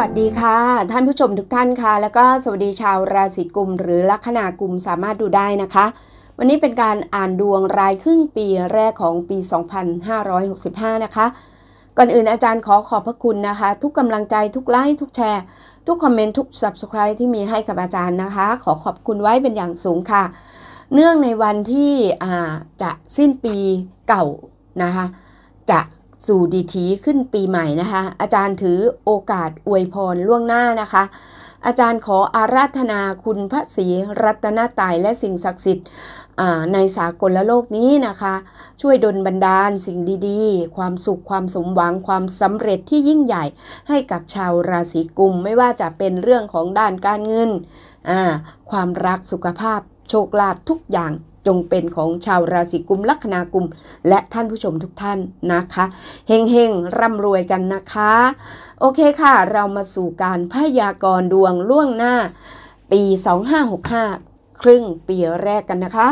วัสดีค่ะท่านผู้ชมทุกท่านค่ะ แล้วก็สวัสดีชาวราศีกุมหรือลัคนากุมสามารถดูได้นะคะ วันนี้เป็นการอ่านดวงรายครึ่งปีแรกของปี 2565 นะคะ ก่อนอื่นอาจารย์ขอขอบพระคุณนะคะ ทุกกำลังใจทุกไลค์ทุกแชร์ทุกคอมเมนต์ทุก Subscribe ที่มีให้กับอาจารย์นะคะ ขอขอบคุณไว้เป็นอย่างสูงค่ะ เนื่องในวันที่จะสิ้นปีเก่านะคะจะสู่ดีทีขึ้นปีใหม่นะคะ อาจารย์ถือโอกาสอวยพรล่วงหน้านะคะ อาจารย์ขออาราธนาคุณพระศรีรัตนตายและสิ่งศักดิ์สิทธิ์ในสากลโลกนี้นะคะ ช่วยดลบันดาลสิ่งดีๆ ความสุขความสมหวังความสำเร็จที่ยิ่งใหญ่ ให้กับชาวราศีกุมไม่ว่าจะเป็นเรื่องของด้านการเงิน ความรักสุขภาพโชคลาภทุกอย่างจงเป็นของชาวราศีกุมลัคนากุมและท่านผู้ชมทุกท่านนะคะเฮงเฮงร่ำรวยกันนะคะ โอเคค่ะ เรามาสู่การพยากรณ์ดวงล่วงหน้า ปี 2565 ครึ่งปีแรกกันนะคะ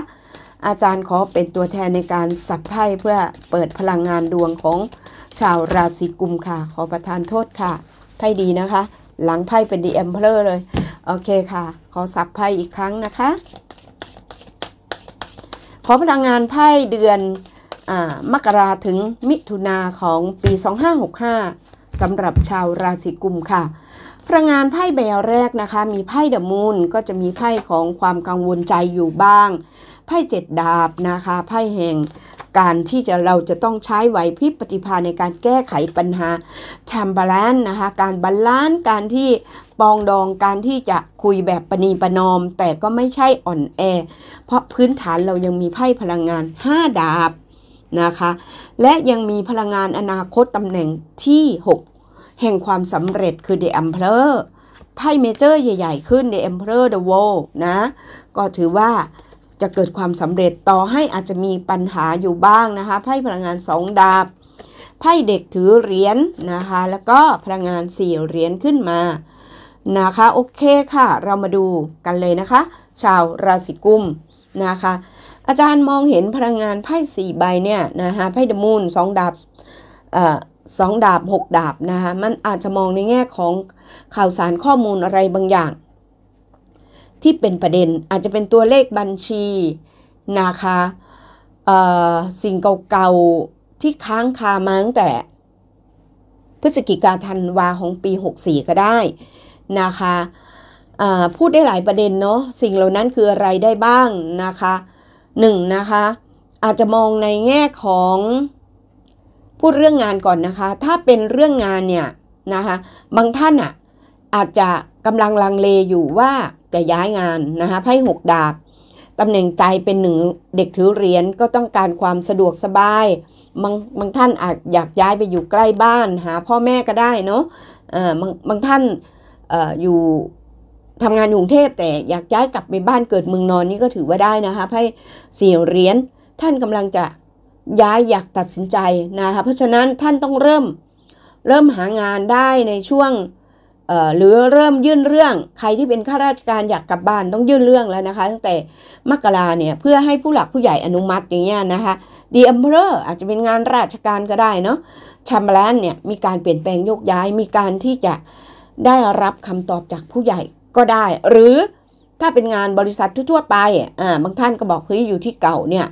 อาจารย์ขอเป็นตัวแทนในการสับไพ่เพื่อเปิดพลังงานดวงของชาวราศีกุมค่ะ ขอประทานโทษค่ะไพ่ดีนะคะ หลังไพ่เป็นดีเอ็มเพลอ์เลย โอเคค่ะ ขอสับไพ่อีกครั้งนะคะขอพลังงานไพ่เดือนอมกราถึงมิถุนาของปี 2565 สำหรับชาวราศีกุมค่ะพลังงานไพ่ใบแรกนะคะ มีไพ่เดมูนก็จะมีไพ่ของความกังวลใจอยู่บ้าง ไพ่เจ็ดดาบนะคะไพ่แห่งการที่จะเราจะต้องใช้ไหวพริบปฏิภาในการแก้ไขปัญหาแชมบาลานนะคะการบาลานซ์การที่ปองดองการที่จะคุยแบบปณีประนอม แต่ก็ไม่ใช่อ่อนแอเพราะพื้นฐานเรายังมีไพ่พลังงาน 5 ดาบนะคะและยังมีพลังงานอนาคตตำแหน่งที่ 6 แห่งความสำเร็จคือ The Emperor ไพ่เมเจอร์ใหญ่ๆขึ้น The Emperor The World นะก็ถือว่าจะเกิดความสำเร็จต่อให้อาจจะมีปัญหาอยู่บ้างนะคะไพ่พลังงานสองดาบ ไพ่เด็กถือเหรียญนนะคะแล้วก็พลังงานสี่เหรียญขึ้นมานะคะโอเคค่ะ เรามาดูกันเลยนะคะชาวราศีกุมนะคะอาจารย์มองเห็นพลังงานไพ่สี่ใบเนี่ยนะคะไพ่ดมูลสองดาบสองดาบหกดาบนะคะมันอาจจะมองในแง่ของข่าวสารข้อมูลอะไรบางอย่างที่เป็นประเด็นอาจจะเป็นตัวเลขบัญชีนะคะสิ่งเก่าๆที่ค้างคามาตั้งแต่พฤศจิกาธันวาของปี 64 ก็ได้นะคะพูดได้หลายประเด็นเนาะสิ่งเหล่านั้นคืออะไรได้บ้างนะคะหนึ่งนะคะอาจจะมองในแง่ของพูดเรื่องงานก่อนนะคะถ้าเป็นเรื่องงานเนี่ยนะคะบางท่านอะ่ะอาจจะกำลังลังเลอยู่ว่าจะย้ายงานนะคะไพ่หกดาบตำแหน่งใจเป็นหนึ่งเด็กถือเหรียญก็ต้องการความสะดวกสบายบางบางท่านอาจอยากย้ายไปอยู่ใกล้บ้านหาพ่อแม่ก็ได้เนาะเออบางบางท่านออยู่ทำงานอยู่กรุงเทพแต่อยากย้ายกลับไปบ้านเกิดเมืองนอนนี่ก็ถือว่าได้นะคะไพ่สี่เหรียญท่านกำลังจะย้ายอยากตัดสินใจนะคะเพราะฉะนั้นท่านต้องเริ่มเริ่มหางานได้ในช่วงหรือเริ่มยื่นเรื่องใครที่เป็นข้าราชการอยากกลับบ้านต้องยื่นเรื่องแล้วนะคะ ตั้งแต่มกราเนี่ยเพื่อให้ผู้หลักผู้ใหญ่อนุมัติอย่างเงี้ยนะคะดีอัมเบอร์อาจจะเป็นงานราชการก็ได้เนาะชัมบลลนเนี่ยมีการเปลี่ยนแปลงโยกย้ายมีการที่จะได้รับคำตอบจากผู้ใหญ่ก็ได้ หรือถ้าเป็นงานบริษัททั่วไปอ่าบางท่านก็บอกเฮ้ยอยู่ที่เก่าเนี่ย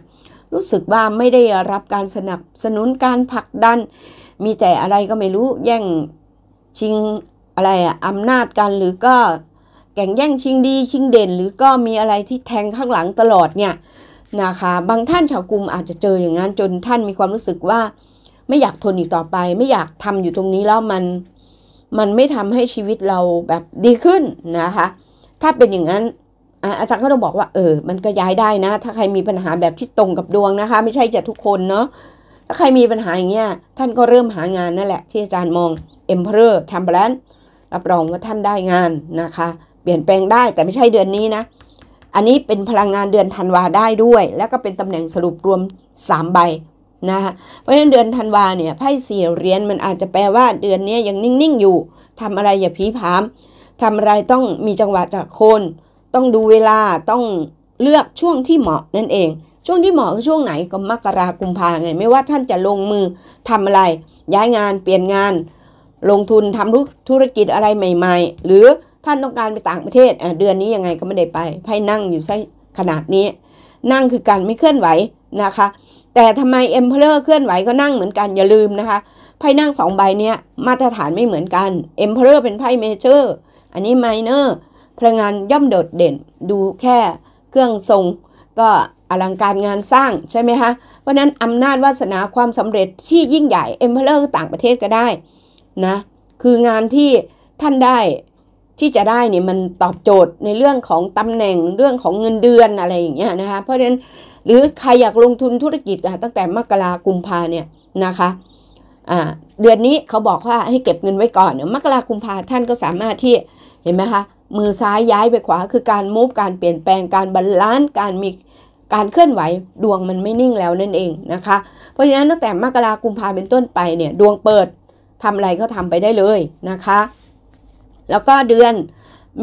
รู้สึกว่าไม่ได้รับการสนับสนุนการผลักดันมีแต่อะไรก็ไม่รู้แย่งชิงอะไรอะอำนาจกันหรือก็แข่งแย่งชิงดีชิงเด่น หรือก็มีอะไรที่แทงข้างหลังตลอดเนี่ยนะคะบางท่านชาวกลุ่มอาจจะเจออย่างนั้นจนท่านมีความรู้สึกว่า ไม่อยากทนอีกต่อไป ไม่อยากทำอยู่ตรงนี้แล้วมันมันไม่ทำให้ชีวิตเราแบบดีขึ้นนะคะถ้าเป็นอย่างนั้นอาจารย์ก็ต้องบอกว่าเออมันก็ย้ายได้นะถ้าใครมีปัญหาแบบที่ตรงกับดวงนะคะ ไม่ใช่จะทุกคนเนาะถ้าใครมีปัญหาอย่างเงี้ยท่านก็เริ่มหางานนั่นแหละที่อาจารย์มอง Emperor t e m p l a n c e รับรองว่าท่านได้งานนะคะ เปลี่ยนแปลงได้แต่ไม่ใช่เดือนนี้นะ อันนี้เป็นพลังงานเดือนธันวาได้ด้วย แล้วก็เป็นตำแหน่งสรุปรวม3ใบนะคะเพราะฉะนั้นเดือนธันวาเนี่ยไพ่สี่เหรียญมันอาจจะแปลว่าเดือนนี้ยังนิ่งๆอยู่ ทำอะไรอย่าผีผาม ทำอะไรต้องมีจังหวะจากคน ต้องดูเวลา ต้องเลือกช่วงที่เหมาะนั่นเอง ช่วงที่เหมาะคือช่วงไหนก็มกรากุมภาไงไม่ว่าท่านจะลงมือทำอะไรย้ายงาน เปลี่ยนงานลงทุนทำธุรกิจอะไรใหม่ ๆ หรือท่านต้องการไปต่างประเทศเดือนนี้ยังไงก็ไม่ได้ไปไพ่นั่งอยู่ใช่ขนาดนี้ นั่งคือการไม่เคลื่อนไหวนะคะแต่ทำไมเอ็มเพลเอร์เคลื่อนไหวก็นั่งเหมือนกันอย่าลืมนะคะไพ่นั่งสองใบเนี้ย มาตรฐานไม่เหมือนกันเอ็มเพลเอร์เป็นไพ่เมเจอร์อันนี้ไมเนอร์พลังงานย่อมโดดเด่นดูแค่เครื่องทรงก็อลังการงานสร้างใช่ไหมคะเพราะนั้นอำนาจวาสนาความสำเร็จที่ยิ่งใหญ่เอ็มเพลเลอร์ต่างประเทศก็ได้นะคืองานที่ท่านได้ที่จะได้เนี่ยมันตอบโจทย์ในเรื่องของตำแหน่งเรื่องของเงินเดือนอะไรอย่างเงี้ยนะคะเพราะฉะนั้นหรือใครอยากลงทุนธุรกิจตั้งแต่มกราคุมพาเนี่ยนะคะอ่าเดือนนี้เขาบอกว่าให้เก็บเงินไว้ก่อนเนมกราคุมพาท่านก็สามารถที่เห็นไหมคะมือซ้ายย้ายไปขวา คือการมูฟการเปลี่ยนแปลงการบาลานซ์การมีการเคลื่อนไหวดวงมันไม่นิ่งแล้วนั่นเองนะคะเพราะฉะนั้นตั้งแต่มกราคุมพาเป็นต้นไปเนี่ยดวงเปิดทำอะไรก็ทำไปได้เลยนะคะ แล้วก็เดือน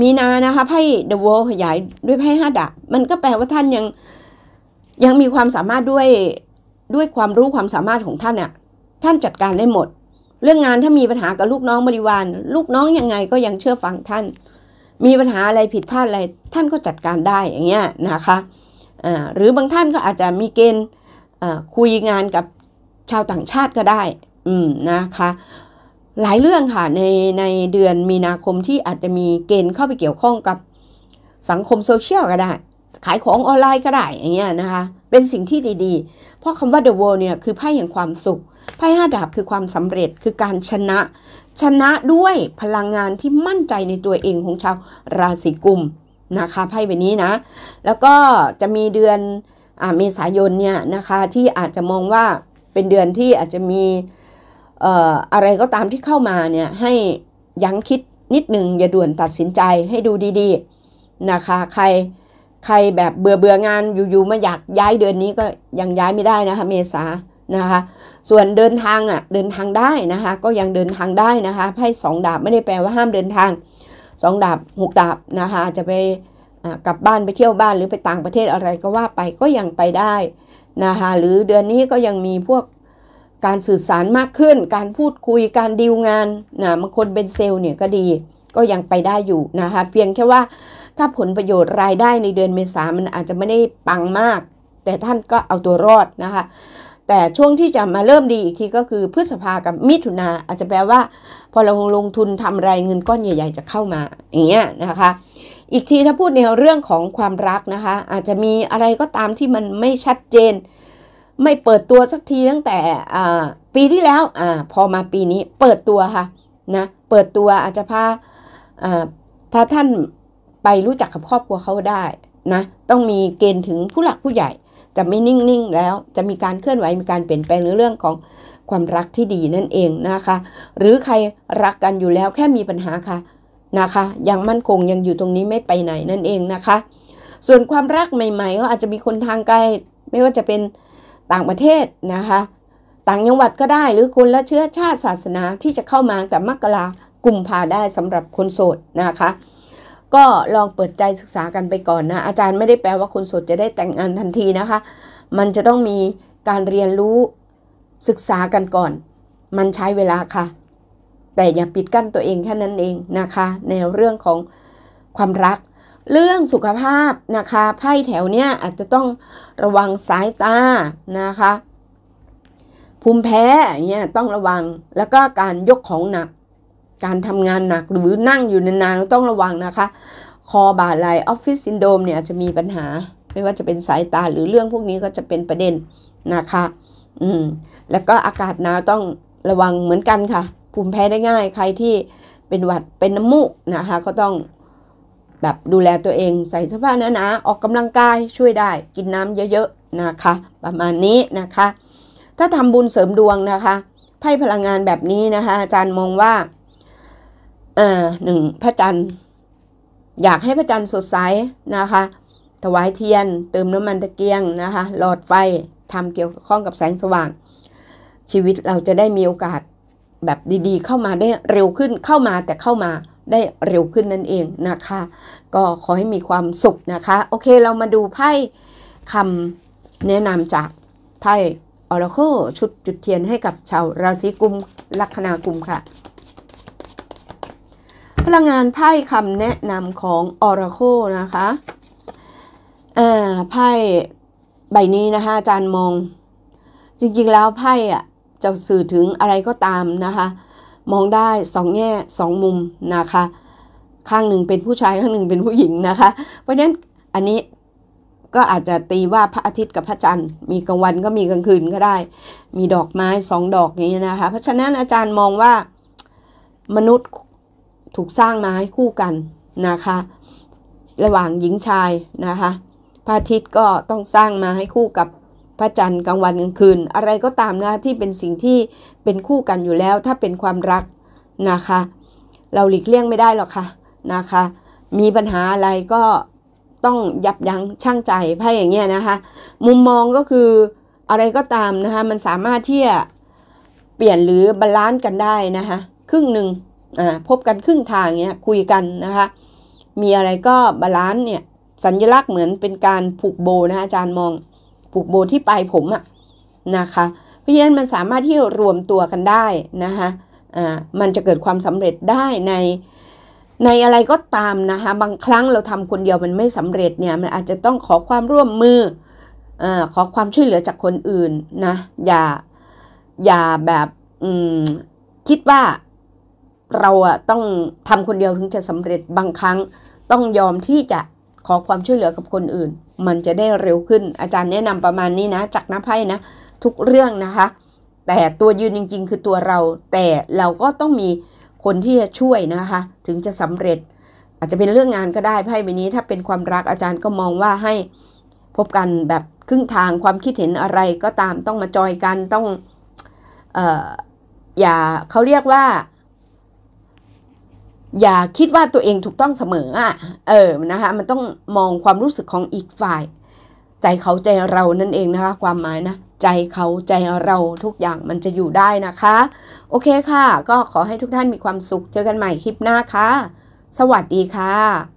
มีนานะคะไพ่ The World ขยายด้วยไพ่ห้าดาบมันก็แปลว่าท่านยังยังมีความสามารถด้วย ด้วยความรู้ความสามารถของท่านอะ่ะท่านจัดการได้หมด เรื่องงานถ้ามีปัญหากับลูกน้องบริวารลูกน้องยังไงก็ยังเชื่อฟังท่าน มีปัญหาอะไรผิดพลาดอะไรท่านก็จัดการได้อย่างเงี้ยนะคะะหรือบางท่านก็อาจจะมีเกณฑ์คุยงานกับชาวต่างชาติก็ได้ อืมนะคะหลายเรื่องค่ะในในเดือนมีนาคมที่อาจจะมีเกณฑ์เข้าไปเกี่ยวข้องกับสังคมโซเชียลก็ได้ ขายของออนไลน์ก็ได้อย่างเงี้ยนะคะ เป็นสิ่งที่ดีๆ เพราะคำว่า the world เนี่ยคือไพ่แห่งความสุขไพ่ห้าดาบคือความสำเร็จคือการชนะ ชนะด้วยพลังงานที่มั่นใจในตัวเองของชาวราศีกุมนะคะไพ่ใบนี้นะ แล้วก็จะมีเดือนอเมษายนเนี่ยนะคะที่อาจจะมองว่าเป็นเดือนที่อาจจะมีอะไรก็ตามที่เข้ามาเนี่ยให้ยั้งคิดนิดหนึ่งอย่าด่วนตัดสินใจให้ดูดีๆนะคะใครใครแบบเบื่อเบื่องานอยู่ ๆมาอยากย้ายเดือนนี้ก็ยังย้ายไม่ได้นะคะเมษานะคะส่วนเดินทางอ่ะเดินทางได้นะคะก็ยังเดินทางได้นะคะไพ่สองดาบไม่ได้แปลว่าห้ามเดินทางสองดาบหกดาบนะคะจะไปกลับบ้านไปเที่ยวบ้านหรือไปต่างประเทศอะไรก็ว่าไปก็ยังไปได้นะคะหรือเดือนนี้ก็ยังมีพวกการสื่อสารมากขึ้น การพูดคุย การดีลงานนะบางคนเป็นเซลล์เนี่ยก็ดี ก็ยังไปได้อยู่นะคะ เพียงแค่ว่าถ้าผลประโยชน์รายได้ในเดือนเมษามันอาจจะไม่ได้ปังมาก แต่ท่านก็เอาตัวรอดนะคะ แต่ช่วงที่จะมาเริ่มดีอีกทีก็คือพฤษภากับมิถุนาอาจจะแปลว่าพอเราลงทุนทำรายเงินก้อนใหญ่ๆจะเข้ามาอย่างเงี้ยนะคะ อีกทีถ้าพูดในเรื่องของความรักนะคะอาจจะมีอะไรก็ตามที่มันไม่ชัดเจนไม่เปิดตัวสักทีตั้งแต่ปีที่แล้วอพอมาปีนี้เปิดตัวค่ะนะเปิดตัวอาจจะพาพาท่านไปรู้จักกับครอบครัวเขาได้นะต้องมีเกณฑ์ถึงผู้หลักผู้ใหญ่ จะไม่นิ่งๆแล้วจะมีการเคลื่อนไหวมีการเปลี่ยนแปลงในเรื่องของความรักที่ดีนั่นเองนะคะ หรือใครรักกันอยู่แล้วแค่มีปัญหาค่ะนะคะยังมั่นคงยังอยู่ตรงนี้ไม่ไปไหนนั่นเองนะคะ ส่วนความรักใหม่ ๆ ก็อาจจะมีคนทางไกลไม่ว่าจะเป็นต่างประเทศนะคะต่างจังหวัดก็ได้หรือคนละเชื้อชาติศาสนาที่จะเข้ามาแต่มกรากุมภาได้สำหรับคนโสดนะคะ ก็ลองเปิดใจศึกษากันไปก่อนนะอาจารย์ไม่ได้แปลว่าคนโสดจะได้แต่งงานทันทีนะคะ มันจะต้องมีการเรียนรู้ศึกษากันก่อน มันใช้เวลาค่ะแต่อย่าปิดกั้นตัวเองแค่นั้นเองนะคะ ในเรื่องของความรักเรื่องสุขภาพนะคะ ไพ่แถวเนี้ยอาจจะต้องระวังสายตานะคะ ภูมิแพ้เนี่ยต้องระวัง แล้วก็การยกของหนัก การทำงานหนักหรือนั่งอยู่นานๆต้องระวังนะคะ คอบาดไหลออฟฟิศซินโดมเนี่ยจะมีปัญหา ไม่ว่าจะเป็นสายตาหรือเรื่องพวกนี้ก็จะเป็นประเด็นนะคะ อืม แล้วก็อากาศหนาวต้องระวังเหมือนกันค่ะ ภูมิแพ้ได้ง่าย ใครที่เป็นหวัด เป็นน้ำมูกนะคะ ก็ต้องแบบดูแลตัวเองใส่เสื้อผ้าหนาๆออกกำลังกายช่วยได้กินน้ำเยอะๆนะคะ ประมาณนี้นะคะ ถ้าทำบุญเสริมดวงนะคะไพ่พลังงานแบบนี้นะคะอาจารย์มองว่า เอ่อหนึ่งพระจันทร์อยากให้พระจันทร์สดใสนะคะ ถวายเทียน เติมน้ำมันตะเกียงนะคะหลอดไฟทำเกี่ยวข้องกับแสงสว่าง ชีวิตเราจะได้มีโอกาสแบบดีๆเข้ามาได้เร็วขึ้นเข้ามาแต่เข้ามาได้เร็วขึ้นนั่นเองนะคะ ก็ขอให้มีความสุขนะคะ โอเคเรามาดูไพ่คำแนะนำจากไพ่ออร์เคิลชุดจุดเทียนให้กับชาวราศีกุมลัคนากุมค่ะพลังงานไพ่คำแนะนำของออร์เคิลนะคะไพ่ใบนี้นะคะอาจารย์มอง จริงๆแล้วไพ่อะจะสื่อถึงอะไรก็ตามนะคะมองได้สองแง่สองมุม นะคะข้างหนึ่งเป็นผู้ชายข้างหนึ่งเป็นผู้หญิงนะคะ เพราะฉะนั้นอันนี้ก็อาจจะตีว่าพระอาทิตย์กับพระจันทร์มีกลางวันก็มีกลางคืนก็ได้ มีดอกไม้สองดอกนี้นะคะ เพราะฉะนั้นอาจารย์มองว่ามนุษย์ถูกสร้างมาให้คู่กันนะคะระหว่างหญิงชายนะคะ พระอาทิตย์ก็ต้องสร้างมาให้คู่กับพระจันทร์กลางวันกลางคืน อะไรก็ตามนะที่เป็นสิ่งที่เป็นคู่กันอยู่แล้วถ้าเป็นความรักนะคะ เราหลีกเลี่ยงไม่ได้หรอกค่ะนะคะมีปัญหาอะไรก็ต้องยับยั้งชั่งใจให้อย่างเงี้ยนะคะมุมมองก็คืออะไรก็ตามนะคะมันสามารถที่จะเปลี่ยนหรือบาลานซ์กันได้นะคะครึ่งหนึ่งอ่าพบกันครึ่งทางเงี้ยคุยกันนะคะมีอะไรก็บาลานซ์เนี่ยสัญลักษณ์เหมือนเป็นการผูกโบนะอาจารย์มองผูกโบที่ปลายผมอะนะคะเพราะฉะนั้นมันสามารถที่รวมตัวกันได้นะคะอ่ามันจะเกิดความสำเร็จได้ในในอะไรก็ตามนะคะบางครั้งเราทำคนเดียวมันไม่สำเร็จเนี่ยมันอาจจะต้องขอความร่วมมืออ่ขอความช่วยเหลือจากคนอื่นนะอย่าอย่าแบบคิดว่าเราอะต้องทำคนเดียวถึงจะสำเร็จบางครั้งต้องยอมที่จะขอความช่วยเหลือกับคนอื่น มันจะได้เร็วขึ้นอาจารย์แนะนำประมาณนี้นะจากนักไพ่นะ ทุกเรื่องนะคะ แต่ตัวยืนจริง ๆ คือตัวเรา แต่เราก็ต้องมีคนที่จะช่วยนะคะ ถึงจะสำเร็จ อาจจะเป็นเรื่องงานก็ได้ไพ่ใบนี้ ถ้าเป็นความรักอาจารย์ก็มองว่าให้พบกันแบบครึ่งทางความคิดเห็นอะไรก็ตามต้องมาจอยกันต้องอออย่าเขาเรียกว่าอย่าคิดว่าตัวเองถูกต้องเสมออ่ะเออนะคะ มันต้องมองความรู้สึกของอีกฝ่าย ใจเขาใจเรานั่นเองนะคะ ความหมายนะ ใจเขาใจเราทุกอย่างมันจะอยู่ได้นะคะ โอเคค่ะ ก็ขอให้ทุกท่านมีความสุข เจอกันใหม่คลิปหน้าค่ะ สวัสดีค่ะ